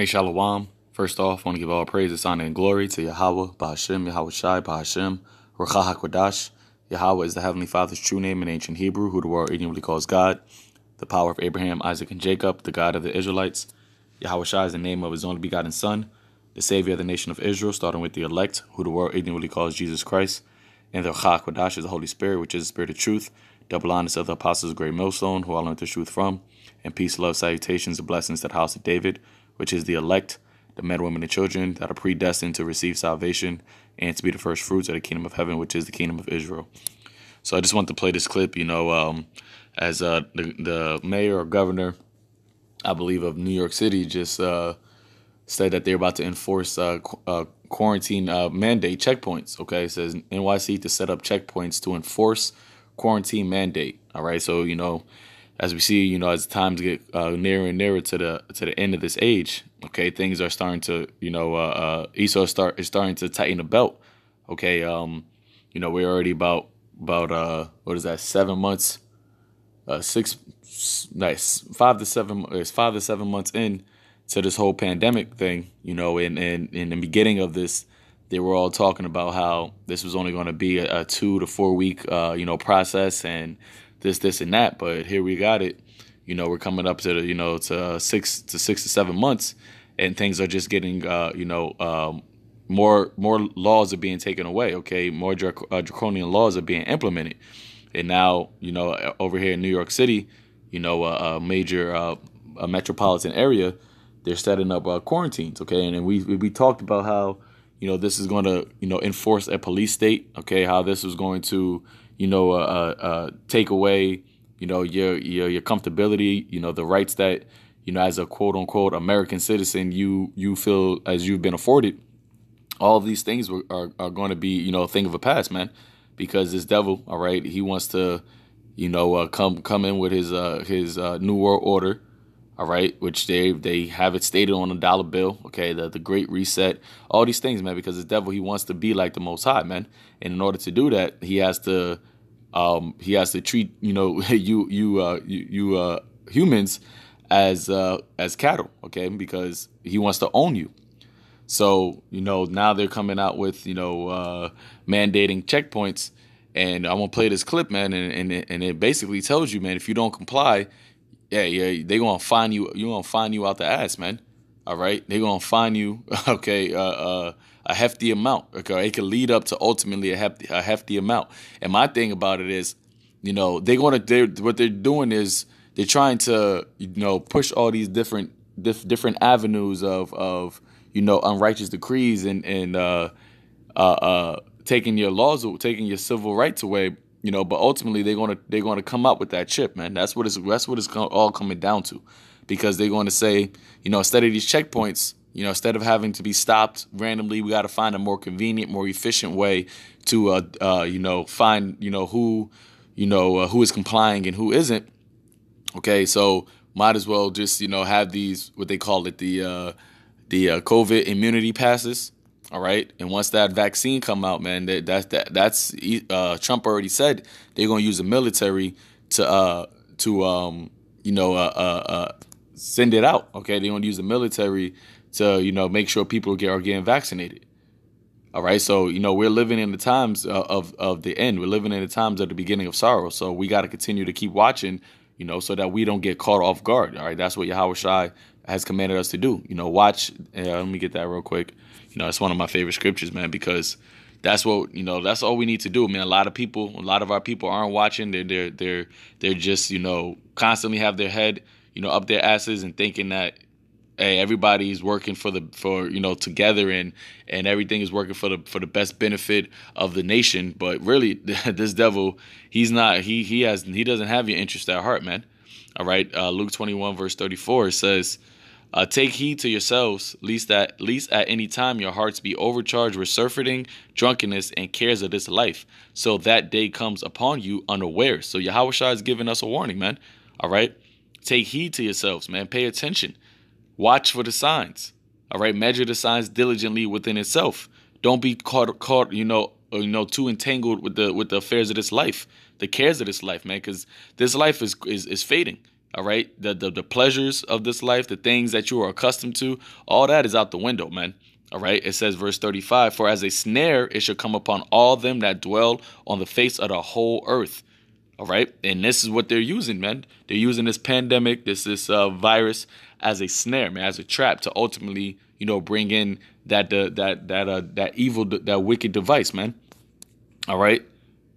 Hey Shalom. First off, I want to give all praise, honor, and glory to Yahweh, Bahashem, Yahweh Shai, Bahashem, Ruchah HaKodash. Yahweh is the Heavenly Father's true name in ancient Hebrew, who the world ignorantly calls God, the power of Abraham, Isaac, and Jacob, the God of the Israelites. Yahweh Shai is the name of his only begotten Son, the Savior of the nation of Israel, starting with the elect, who the world ignorantly calls Jesus Christ. And the Ruchah HaKodash is the Holy Spirit, which is the Spirit of truth, double honest of the apostles' great millstone, who I learned the truth from, and peace, love, salutations, and blessings that house of David which is the elect, the men, women, and children that are predestined to receive salvation and to be the first fruits of the kingdom of heaven, which is the kingdom of Israel. So I just want to play this clip, you know, um, as uh, the, the mayor or governor, I believe, of New York City just uh, said that they're about to enforce uh, qu- uh quarantine uh, mandate checkpoints. Okay, it says NYC to set up checkpoints to enforce quarantine mandate. All right, so you know as we see, you know, as times get uh, nearer and nearer to the to the end of this age, okay, things are starting to, you know, uh, uh, Esau start is starting to tighten the belt. Okay, um, you know, we're already about about uh, what is that, seven months, uh, six, nice, five to seven, it's five to seven months in to this whole pandemic thing. You know, and and in, in the beginning of this, they were all talking about how this was only going to be a, a, two to four week, uh, you know, process and this, this, and that. But here we got it. You know, we're coming up to the, you know to uh, six to six to seven months, and things are just getting uh, you know um, more more laws are being taken away. Okay, more uh, draconian laws are being implemented, and now you know uh, over here in New York City, you know a, a major uh, a metropolitan area, they're setting up uh, quarantines. Okay, and, and we we talked about how you know this is going to you know enforce a police state okay how this is going to you know, uh, uh, uh, take away, you know, your, your your comfortability, you know, the rights that, you know, as a quote unquote American citizen, you you feel as you've been afforded. All of these things are, are, are going to be, you know, a thing of the past, man, because this devil, all right, he wants to, you know, uh, come come in with his uh, his uh, new world order, all right, which they they have it stated on a dollar bill, okay, the the Great Reset, all these things, man, because the devil he wants to be like the Most High, man, and in order to do that, he has to um, he has to treat you know you you uh, you, you uh, humans as uh, as cattle, okay? Because he wants to own you. So you know now they're coming out with you know uh, mandating checkpoints, and I'm gonna play this clip, man, and and it, and it basically tells you, man, if you don't comply, yeah, yeah, they gonna find you. You gonna find you out the ass, man. All right, they gonna find you. Okay, uh, uh, a hefty amount. Okay, it could lead up to ultimately a hefty, a hefty amount. And my thing about it is, you know, they're gonna they what they're doing is they're trying to you know push all these different different avenues of of you know unrighteous decrees and and uh, uh, uh, taking your laws taking your civil rights away. You know, but ultimately they're gonna they're gonna come up with that chip, man. That's what it's that's what it's all coming down to, because they're going to say, you know, instead of these checkpoints you know, instead of having to be stopped randomly, we got to find a more convenient, more efficient way to, uh, uh, you know, find, you know, who, you know, uh, who is complying and who isn't. Okay, so might as well just, you know, have these what they call it the uh, the uh, COVID immunity passes. All right, and once that vaccine come out, man, that, that, that that's uh, Trump already said they're gonna use the military to uh, to um, you know uh, uh, uh, send it out. Okay, they're gonna use the military to you know make sure people get, are getting vaccinated. All right, so you know we're living in the times uh, of of the end. We're living in the times of the beginning of sorrow. So we got to continue to keep watching, you know, so that we don't get caught off guard. All right, that's what Yahweh Shai has commanded us to do. You know, watch. let me get that real quick. You know, it's one of my favorite scriptures, man, because that's what you know. That's all we need to do, I mean, A lot of people, a lot of our people aren't watching. They're they're they're they're just you know constantly have their head you know up their asses and thinking that hey, everybody's working for the for you know together and and everything is working for the for the best benefit of the nation. But really, this devil, he's not he he has he doesn't have your interest at heart, man. All right, uh, Luke twenty one verse thirty four says. Uh, take heed to yourselves, lest at least at any time your hearts be overcharged with surfeiting, drunkenness, and cares of this life. So that day comes upon you unaware. So Yahweh is giving us a warning, man. All right, take heed to yourselves, man. Pay attention. Watch for the signs. All right, measure the signs diligently within itself. Don't be caught caught, you know, or, uh, you know, too entangled with the with the affairs of this life, the cares of this life, man, because this life is, is is fading. All right, the, the the pleasures of this life, the things that you are accustomed to, all that is out the window, man. All right, it says, verse 35 For as a snare it shall come upon all them that dwell on the face of the whole earth. All right. And this is what they're using, man. They're using this pandemic, this this uh, virus as a snare, man, as a trap to ultimately, you know, bring in that uh, that that uh, that evil that wicked device, man. All right.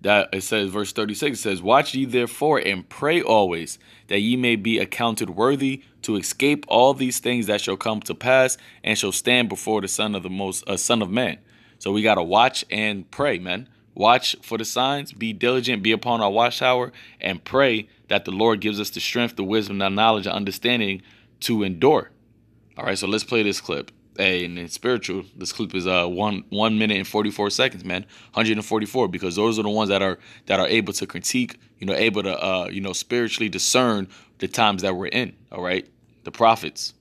That it says verse 36 it says, "Watch ye therefore and pray always, that ye may be accounted worthy to escape all these things that shall come to pass and shall stand before the son of the most uh, son of man." So we got to watch and pray, man. Watch for the signs, be diligent, be upon our watchtower, and pray that the Lord gives us the strength, the wisdom, the knowledge, and understanding to endure. All right, so let's play this clip. Hey, and it's spiritual, this clip is uh one one minute and forty four seconds, man, hundred and forty four, because those are the ones that are that are able to critique, you know, able to uh you know spiritually discern the times that we're in. All right, the prophets.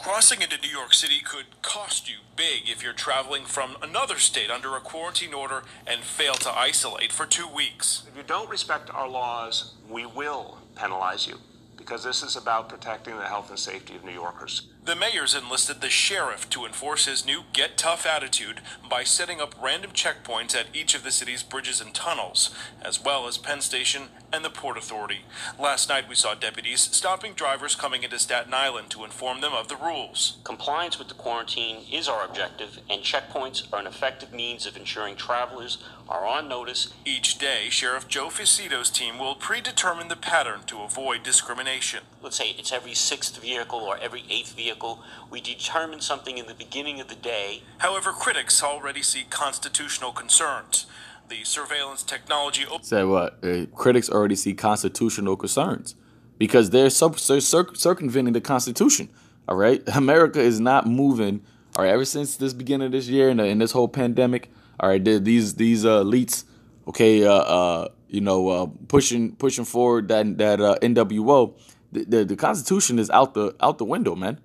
Crossing into New York City could cost you big if you're traveling from another state under a quarantine order and fail to isolate for two weeks. If you don't respect our laws, we will penalize you because this is about protecting the health and safety of New Yorkers. The mayor's enlisted the sheriff to enforce his new get tough attitude by setting up random checkpoints at each of the city's bridges and tunnels, as well as Penn Station and the Port Authority. Last night we saw deputies stopping drivers coming into Staten Island to inform them of the rules. Compliance with the quarantine is our objective, and checkpoints are an effective means of ensuring travelers are on notice. Each day, Sheriff Joe Ficito's team will predetermine the pattern to avoid discrimination. Let's say it's every sixth vehicle or every eighth vehicle. We determine something in the beginning of the day. However, critics already see constitutional concerns. The surveillance technology. Said what? Uh, critics already see constitutional concerns because they're, circumventing the Constitution. All right, America is not moving. All right, ever since this beginning of this year and, the, and this whole pandemic, all right, these these uh, elites, okay, uh, uh, you know, uh, pushing pushing forward that that uh, NWO, the, the, the Constitution is out the out the window, man.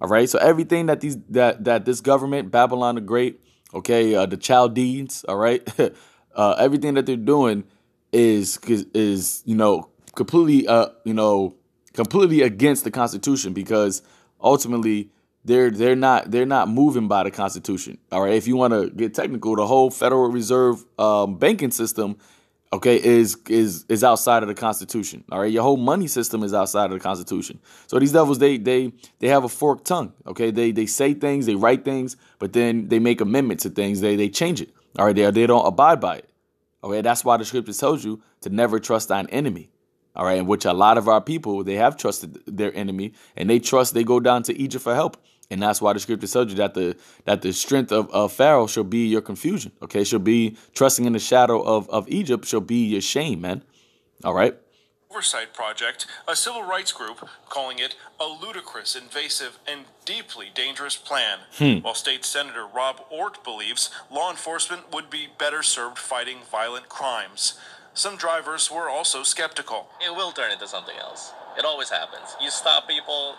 All right, so everything that these that that this government, Babylon the Great, okay, uh, the Chaldeans, all right, everything that they're doing is is you know completely uh you know completely against the Constitution because ultimately they're they're not they're not moving by the Constitution. All right, if you want to get technical, the whole Federal Reserve um, banking system, okay, is is is outside of the Constitution. All right, your whole money system is outside of the Constitution. So these devils, they they they have a forked tongue. Okay, they they say things, they write things, but then they make amendments to things. They they change it. All right, they they don't abide by it. Okay, that's why the scripture tells you to never trust thine enemy. All right, in which a lot of our people they have trusted their enemy and they trust they go down to Egypt for help. And that's why the scripture tells you that the that the strength of, of Pharaoh shall be your confusion. Okay, shall be trusting in the shadow of, of Egypt shall be your shame, man. All right. Oversight Project, a civil rights group, calling it a ludicrous, invasive, and deeply dangerous plan. Hmm. While State Senator Rob Ort believes law enforcement would be better served fighting violent crimes. Some drivers were also skeptical. It will turn into something else. It always happens. You stop people,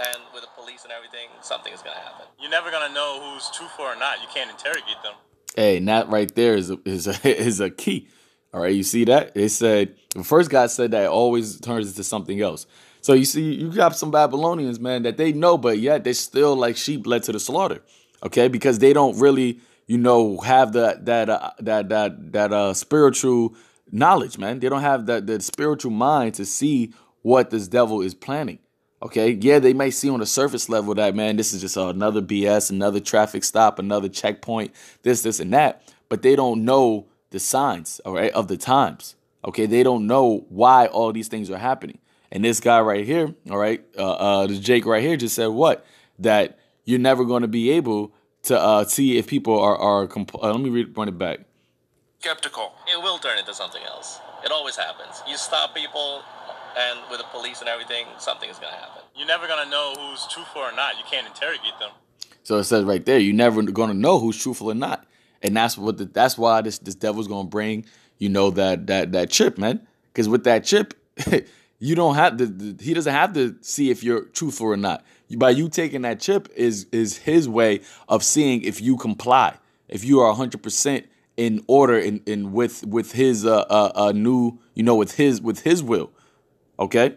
and with the police and everything, something is gonna happen. You're never gonna know who's truthful or not. You can't interrogate them. Hey, and that right there is a, is a, is a key. All right, you see that? It said the first God said that always turns into something else. So you see, you got some Babylonians, man, that they know, but yet they're still like sheep led to the slaughter. Okay, because they don't really, you know, have the that uh, that that that uh, spiritual knowledge, man. They don't have that the spiritual mind to see what this devil is planning. Okay, yeah, they may see on the surface level that, man, this is just another BS, another traffic stop, another checkpoint, this, this, and that, but they don't know the signs, all right, of the times. Okay, they don't know why all these things are happening. And this guy right here, all right, uh, uh, this Jake right here just said what? That you're never going to be able to uh, see if people are, are comp- uh, let me read, run it back. Skeptical. It will turn into something else. It always happens. You stop people, and with the police and everything, something is gonna happen. You're never gonna know who's truthful or not. You can't interrogate them. So it says right there, you're never gonna know who's truthful or not, and that's what the, that's why this this devil's gonna bring you know that that that chip, man. Because with that chip, you don't have the, the, he doesn't have to see if you're truthful or not. By you taking that chip is is his way of seeing if you comply, if you are 100 percent in order and with with his uh, uh, uh new you know with his with his will Okay?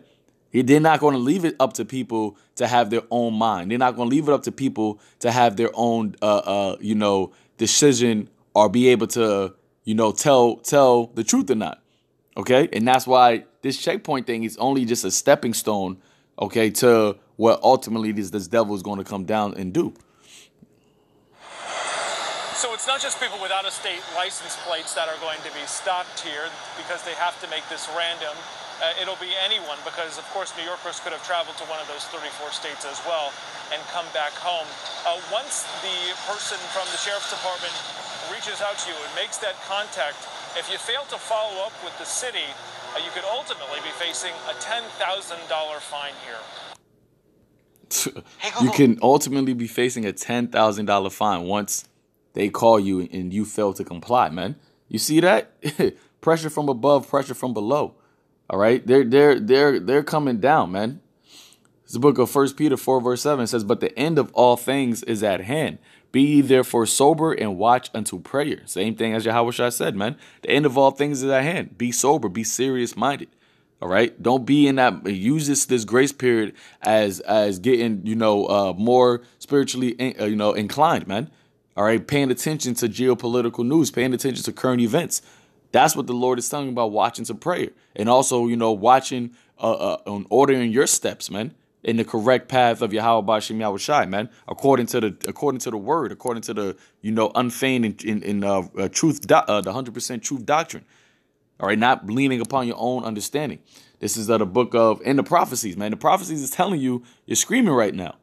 They're not going to leave it up to people to have their own mind. They're not going to leave it up to people to have their own, uh, uh, you know, decision or be able to, you know, tell tell the truth or not. Okay, and that's why this checkpoint thing is only just a stepping stone. Okay, to what ultimately this this devil is going to come down and do. So it's not just people without a state license plates that are going to be stopped here because they have to make this random uh, it'll be anyone because, of course, New Yorkers could have traveled to one of those 34 states as well and come back home. Uh, once the person from the sheriff's department reaches out to you and makes that contact, if you fail to follow up with the city, uh, you could ultimately be facing a $10,000 fine here. you can ultimately be facing a $10,000 fine once they call you and you fail to comply, man. You see that? pressure from above, pressure from below. All right, they're they're they're they're coming down, man. The book of First Peter four verse seven says, "But the end of all things is at hand. Be ye therefore sober and watch unto prayer." Same thing as Yahweh said, man. The end of all things is at hand. Be sober. Be serious minded. All right. Don't be in that. Use this this grace period as as getting you know uh, more spiritually eh, uh, you know inclined, man. All right. Paying attention to geopolitical news. Paying attention to current events. That's what the Lord is telling you about watching some prayer. And also, you know, watching uh, uh, on ordering your steps, man, in the correct path of Yahweh Bashim Yahushai, man, according to the according to the word, according to the, you know, unfeigned in, in, uh, uh, truth, do- uh, the 100% truth doctrine. All right, not leaning upon your own understanding. This is uh, the book of, and the prophecies, man. The prophecies is telling you, you're screaming right now.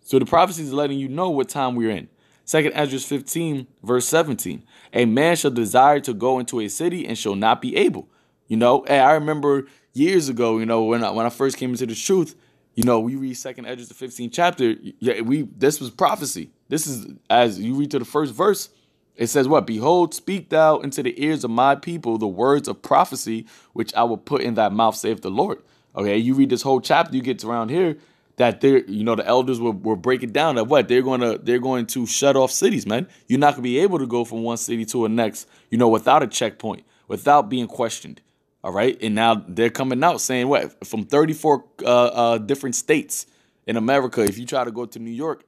So the prophecies is letting you know what time we're in. Second Ezra 15, verse 17. A man shall desire to go into a city and shall not be able. You know, I remember years ago, you know, when I, when I first came into the truth, you know, we read Second Ezra the 15th chapter. Yeah, we this was prophecy. This is as you read to the first verse. It says, What? Behold, speak thou into the ears of my people the words of prophecy which I will put in thy mouth, saith the Lord. Okay, you read this whole chapter, you get to around here, that they're you know the elders will break it down that what they're gonna they're going to shut off cities, man. You're not gonna be able to go from one city to the next, you know, without a checkpoint, without being questioned. All right, and now they're coming out saying what from 34 uh, uh, different states in America. If you try to go to New York,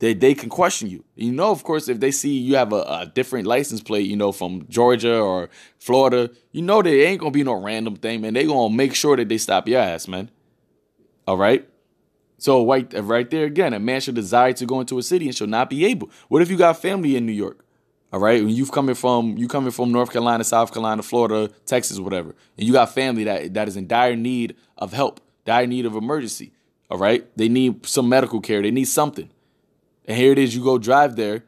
they they can question you. You know, of course, if they see you have a, a different license plate, you know, from Georgia or Florida, you know, there ain't gonna be no random thing, man. They gonna make sure that they stop your ass, man. All right. So right, right there again, a man should desire to go into a city and should not be able. What if you got family in New York? All right, when you've coming from you coming from North Carolina, South Carolina, Florida, Texas, whatever, and you got family that that is in dire need of help, dire need of emergency. All right, they need some medical care, they need something, and here it is. You go drive there,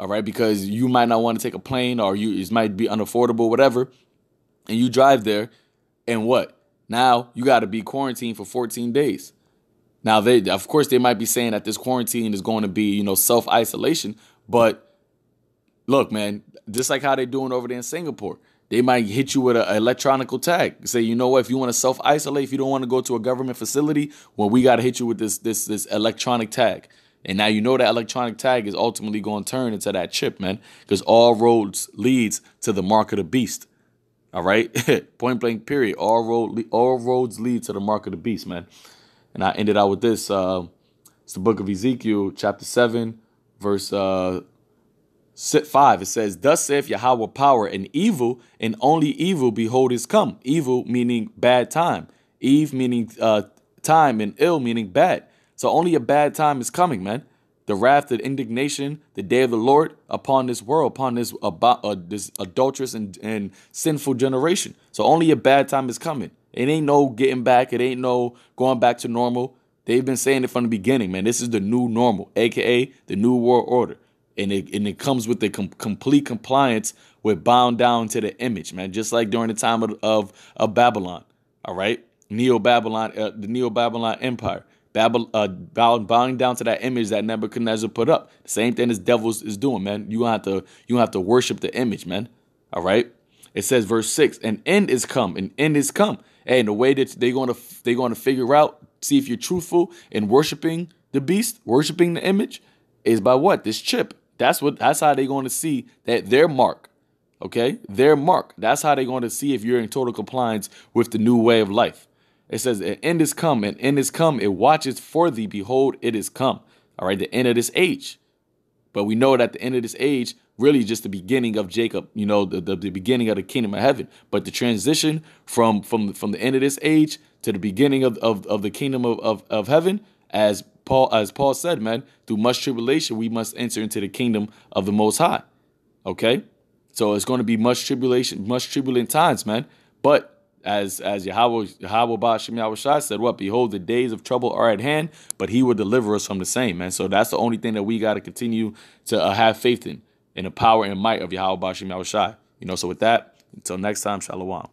all right, because you might not want to take a plane or you it might be unaffordable, whatever, and you drive there, and what? Now you got to be quarantined for 14 days. Now, they of course they might be saying that this quarantine is going to be, you know, self isolation, but look, man, just like how they're doing over there in Singapore, they might hit you with an electronical tag. Say, you know what, if you want to self isolate, if you don't want to go to a government facility, well, we got to hit you with this this this electronic tag. And now you know that electronic tag is ultimately going to turn into that chip, man, because all roads leads to the mark of the beast. All right, point blank, period. All road, all roads lead to the mark of the beast, man. And I ended out with this. Uh, it's the book of Ezekiel, chapter 7, verse uh, 5. It says, Thus saith Yahweh power and evil, and only evil, behold, is come. Evil meaning bad time. Eve meaning uh, time, and ill meaning bad. So only a bad time is coming, man. The wrath, the indignation, the day of the Lord upon this world, upon this, uh, this adulterous and, and sinful generation. So only a bad time is coming. It ain't no getting back. It ain't no going back to normal. They've been saying it from the beginning, man. This is the new normal, aka the new world order, and it and it comes with the com- complete compliance. We're bound down to the image, man. Just like during the time of of, of Babylon, all right, Neo Babylon, uh, the Neo Babylon Empire. Babylon, uh, bowing down to that image that Nebuchadnezzar put up. same thing as devils is doing, man. You have to you have to worship the image, man. All right. It says verse six, an end is come, an end is come and the way that they're going to they're going to figure out see if you're truthful in worshiping the beast, worshiping the image, is by what this chip. That's what that's how they're going to see that their mark, okay, their mark. That's how they're going to see if you're in total compliance with the new way of life. It says, "An end is come, An end is come. It watches for thee. Behold, it is come." All right, the end of this age. But we know that at the end of this age, really just the beginning of Jacob, you know, the, the, the, beginning of the kingdom of heaven. But the transition from from from the end of this age to the beginning of, of, of the kingdom of, of, of heaven, as Paul as Paul said, man, through much tribulation we must enter into the kingdom of the most high. Okay? So it's going to be much tribulation, much turbulent times, man. But as as Yahweh Yahweh Bashem said, what behold, the days of trouble are at hand, but he will deliver us from the same, man. So that's the only thing that we got to continue to uh, have faith in in the power and might of Yahweh Bashim Yahushai. You know, so with that, until next time, Shalom.